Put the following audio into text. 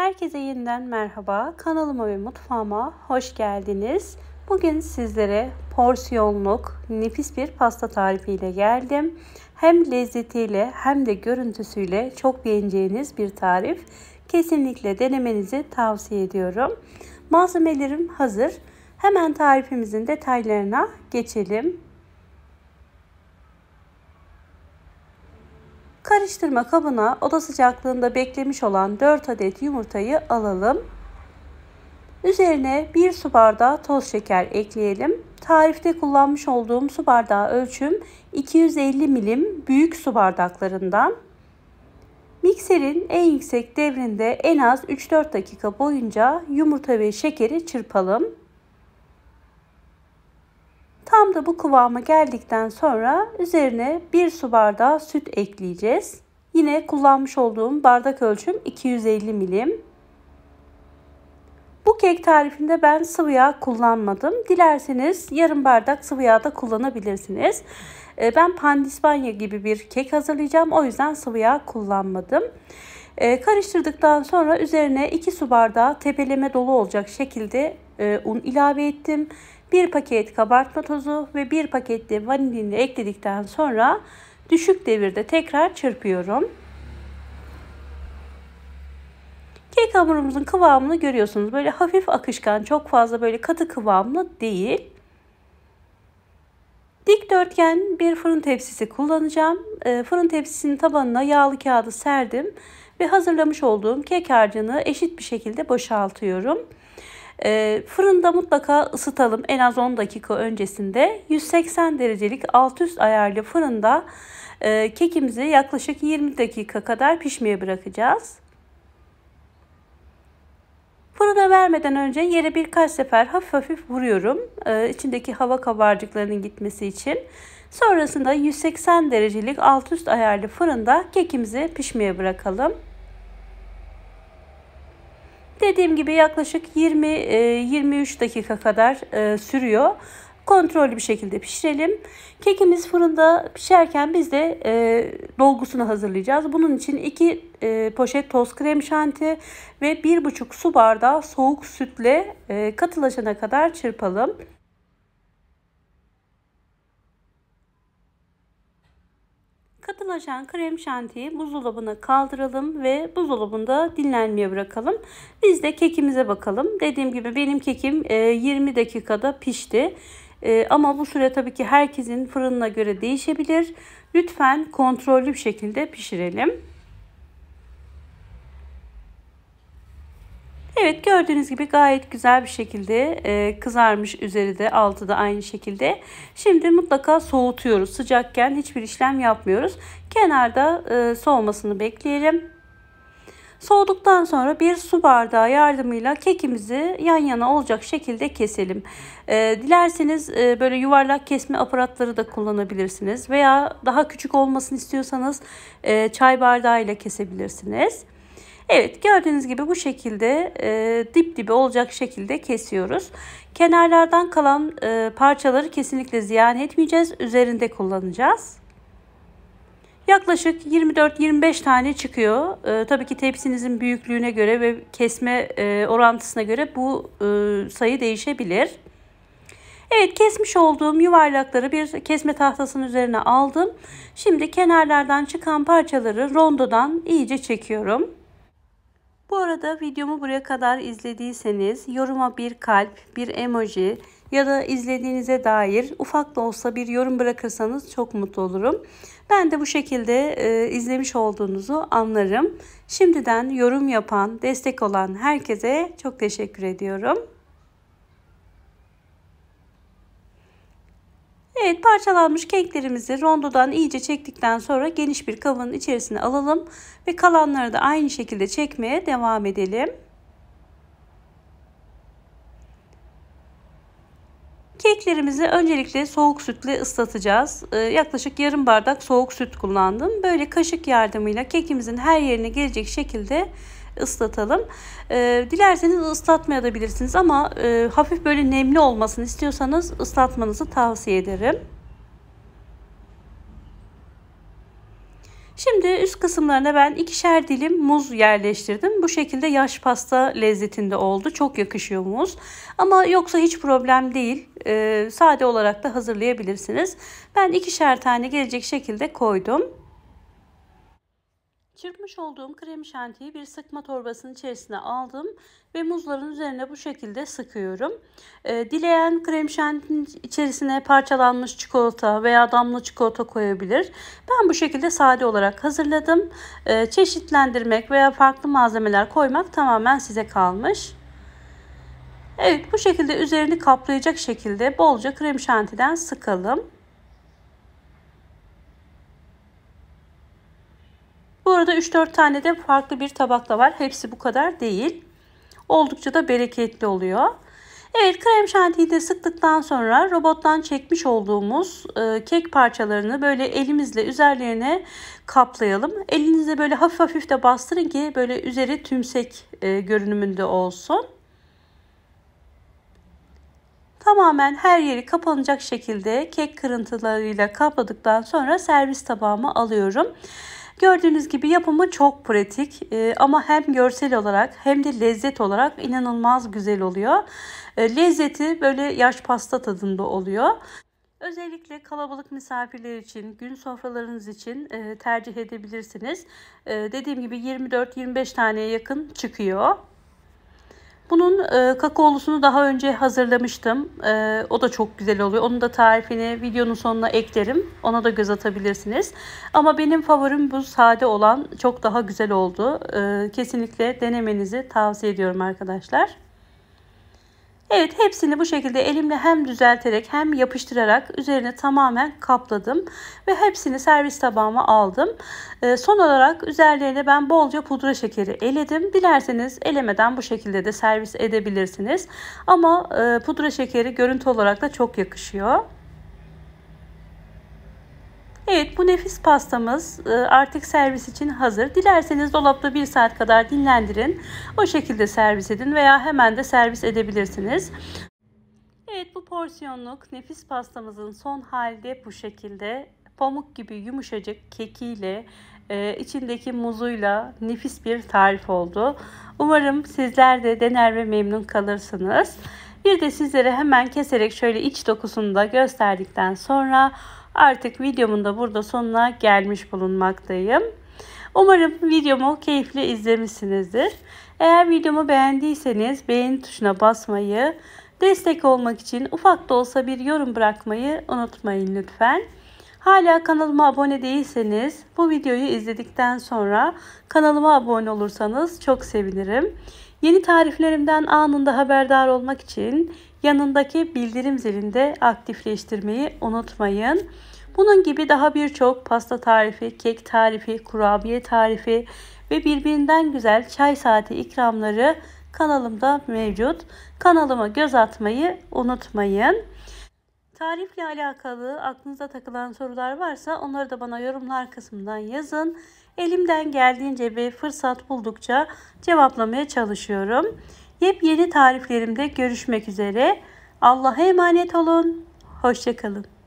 Herkese yeniden merhaba. Kanalıma ve mutfağıma hoş geldiniz. Bugün sizlere porsiyonluk nefis bir pasta tarifiyle geldim. Hem lezzetiyle hem de görüntüsüyle çok beğeneceğiniz bir tarif. Kesinlikle denemenizi tavsiye ediyorum. Malzemelerim hazır. Hemen tarifimizin detaylarına geçelim. Karıştırma kabına oda sıcaklığında beklemiş olan 4 adet yumurtayı alalım. Üzerine 1 su bardağı toz şeker ekleyelim. Tarifte kullanmış olduğum su bardağı ölçüm 250 milim büyük su bardaklarından. Mikserin en yüksek devrinde en az 3-4 dakika boyunca yumurta ve şekeri çırpalım. Tam da bu kıvama geldikten sonra üzerine 1 su bardağı süt ekleyeceğiz. Yine kullanmış olduğum bardak ölçüm 250 milim. Bu kek tarifinde ben sıvı yağ kullanmadım. Dilerseniz yarım bardak sıvı yağ da kullanabilirsiniz. Ee, ben pandispanya gibi bir kek hazırlayacağım. O yüzden sıvı yağ kullanmadım. Ee, karıştırdıktan sonra üzerine 2 su bardağı tepeleme dolu olacak şekilde e, un ilave ettim. 1 paket kabartma tozu ve 1 paket de vanilini ekledikten sonra düşük devirde tekrar çırpıyorum. Kek hamurumuzun kıvamını görüyorsunuz. Böyle hafif akışkan, çok fazla böyle katı kıvamlı değil. Dikdörtgen bir fırın tepsisi kullanacağım. Ee, fırın tepsisinin tabanına yağlı kağıdı serdim ve hazırlamış olduğum kek harcını eşit bir şekilde boşaltıyorum. E, fırında mutlaka ısıtalım en az 10 dakika öncesinde. 180 derecelik alt üst ayarlı fırında e, kekimizi yaklaşık 20 dakika kadar pişmeye bırakacağız. Fırına vermeden önce yere birkaç sefer hafif hafif vuruyorum. E, içindeki hava kabarcıklarının gitmesi için. Sonrasında 180 derecelik alt üst ayarlı fırında kekimizi pişmeye bırakalım. Dediğim gibi yaklaşık 20-23 e, dakika kadar e, sürüyor. Kontrollü bir şekilde pişirelim. Kekimiz fırında pişerken biz de e, dolgusunu hazırlayacağız. Bunun için 2 e, poşet toz krem şanti ve 1,5 su bardağı soğuk sütle e, katılaşana kadar çırpalım. Katılaşan krem şantiyi buzdolabına kaldıralım ve buzdolabında dinlenmeye bırakalım. Biz de kekimize bakalım. Dediğim gibi benim kekim 20 e, dakikada pişti. E, ama bu süre tabii ki herkesin fırınına göre değişebilir. Lütfen kontrollü bir şekilde pişirelim. Evet gördüğünüz gibi gayet güzel bir şekilde e, kızarmış üzeri de altı da aynı şekilde. Şimdi mutlaka soğutuyoruz. Sıcakken hiçbir işlem yapmıyoruz. Kenarda e, soğumasını bekleyelim. Soğuduktan sonra bir su bardağı yardımıyla kekimizi yan yana olacak şekilde keselim. E, dilerseniz e, böyle yuvarlak kesme aparatları da kullanabilirsiniz veya daha küçük olmasını istiyorsanız e, çay bardağıyla kesebilirsiniz. kesebilirsiniz. Evet gördüğünüz gibi bu şekilde e, dip dibi olacak şekilde kesiyoruz. Kenarlardan kalan e, parçaları kesinlikle ziyan etmeyeceğiz. Üzerinde kullanacağız. Yaklaşık 24-25 tane çıkıyor. E, tabii ki tepsinizin büyüklüğüne göre ve kesme e, orantısına göre bu e, sayı değişebilir. Evet kesmiş olduğum yuvarlakları bir kesme tahtasının üzerine aldım. Şimdi kenarlardan çıkan parçaları rondodan iyice çekiyorum. Bu arada videomu buraya kadar izlediyseniz yoruma bir kalp, bir emoji ya da izlediğinize dair ufak da olsa bir yorum bırakırsanız çok mutlu olurum. Ben de bu şekilde e, izlemiş olduğunuzu anlarım. Şimdiden yorum yapan, destek olan herkese çok teşekkür ediyorum. Evet parçalanmış keklerimizi rondodan iyice çektikten sonra geniş bir kabın içerisine alalım ve kalanları da aynı şekilde çekmeye devam edelim. Keklerimizi öncelikle soğuk sütle ıslatacağız. Ee, yaklaşık yarım bardak soğuk süt kullandım. Böyle kaşık yardımıyla kekimizin her yerine gelecek şekilde ıslatacağız ıslatalım. E, dilerseniz ıslatmaya da bilirsiniz ama e, hafif böyle nemli olmasını istiyorsanız ıslatmanızı tavsiye ederim. Şimdi üst kısımlarına ben ikişer dilim muz yerleştirdim. Bu şekilde yaş pasta lezzetinde oldu. Çok yakışıyor muz. Ama yoksa hiç problem değil. Ee, sade olarak da hazırlayabilirsiniz. Ben ikişer tane gelecek şekilde koydum. Çırpmış olduğum krem şantiyi bir sıkma torbasının içerisine aldım ve muzların üzerine bu şekilde sıkıyorum. E, dileyen krem şantinin içerisine parçalanmış çikolata veya damla çikolata koyabilir. Ben bu şekilde sade olarak hazırladım. E, çeşitlendirmek veya farklı malzemeler koymak tamamen size kalmış. Evet bu şekilde üzerini kaplayacak şekilde bolca krem şantiden sıkalım. Bu arada 3-4 tane de farklı bir tabakla var. Hepsi bu kadar değil. Oldukça da bereketli oluyor. Evet krem şantiyi de sıktıktan sonra robottan çekmiş olduğumuz e, kek parçalarını böyle elimizle üzerlerine kaplayalım. Elinizle böyle hafif hafif de bastırın ki böyle üzeri tümsek e, görünümünde olsun. Tamamen her yeri kapanacak şekilde kek kırıntılarıyla kapladıktan sonra servis tabağıma alıyorum. Gördüğünüz gibi yapımı çok pratik e, ama hem görsel olarak hem de lezzet olarak inanılmaz güzel oluyor. E, lezzeti böyle yaş pasta tadında oluyor. Özellikle kalabalık misafirler için, gün sofralarınız için e, tercih edebilirsiniz. E, dediğim gibi 24-25 taneye yakın çıkıyor. Bunun e, kakaolusunu daha önce hazırlamıştım. E, o da çok güzel oluyor. Onun da tarifini videonun sonuna eklerim. Ona da göz atabilirsiniz. Ama benim favorim bu sade olan çok daha güzel oldu. E, kesinlikle denemenizi tavsiye ediyorum arkadaşlar. Evet hepsini bu şekilde elimle hem düzelterek hem yapıştırarak üzerine tamamen kapladım. Ve hepsini servis tabağıma aldım. E, son olarak üzerlerine ben bolca pudra şekeri eledim. Dilerseniz elemeden bu şekilde de servis edebilirsiniz. Ama e, pudra şekeri görüntü olarak da çok yakışıyor. Evet bu nefis pastamız e, artık servis için hazır. Dilerseniz dolapta bir saat kadar dinlendirin. O şekilde servis edin veya hemen de servis edebilirsiniz. Evet bu porsiyonluk nefis pastamızın son halde bu şekilde pamuk gibi yumuşacık kekiyle e, içindeki muzuyla nefis bir tarif oldu. Umarım sizler de dener ve memnun kalırsınız. Bir de sizlere hemen keserek şöyle iç dokusunu da gösterdikten sonra Artık videomun da burada sonuna gelmiş bulunmaktayım. Umarım videomu keyifle izlemişsinizdir. Eğer videomu beğendiyseniz beğeni tuşuna basmayı, destek olmak için ufak da olsa bir yorum bırakmayı unutmayın lütfen. Hala kanalıma abone değilseniz bu videoyu izledikten sonra kanalıma abone olursanız çok sevinirim. Yeni tariflerimden anında haberdar olmak için yanındaki bildirim zilinde aktifleştirmeyi unutmayın. Bunun gibi daha birçok pasta tarifi, kek tarifi, kurabiye tarifi ve birbirinden güzel çay saati ikramları kanalımda mevcut. Kanalıma göz atmayı unutmayın. Tarifle alakalı aklınıza takılan sorular varsa onları da bana yorumlar kısmından yazın. Elimden geldiğince ve fırsat buldukça cevaplamaya çalışıyorum. Yepyeni tariflerimde görüşmek üzere. Allah'a emanet olun. Hoşçakalın.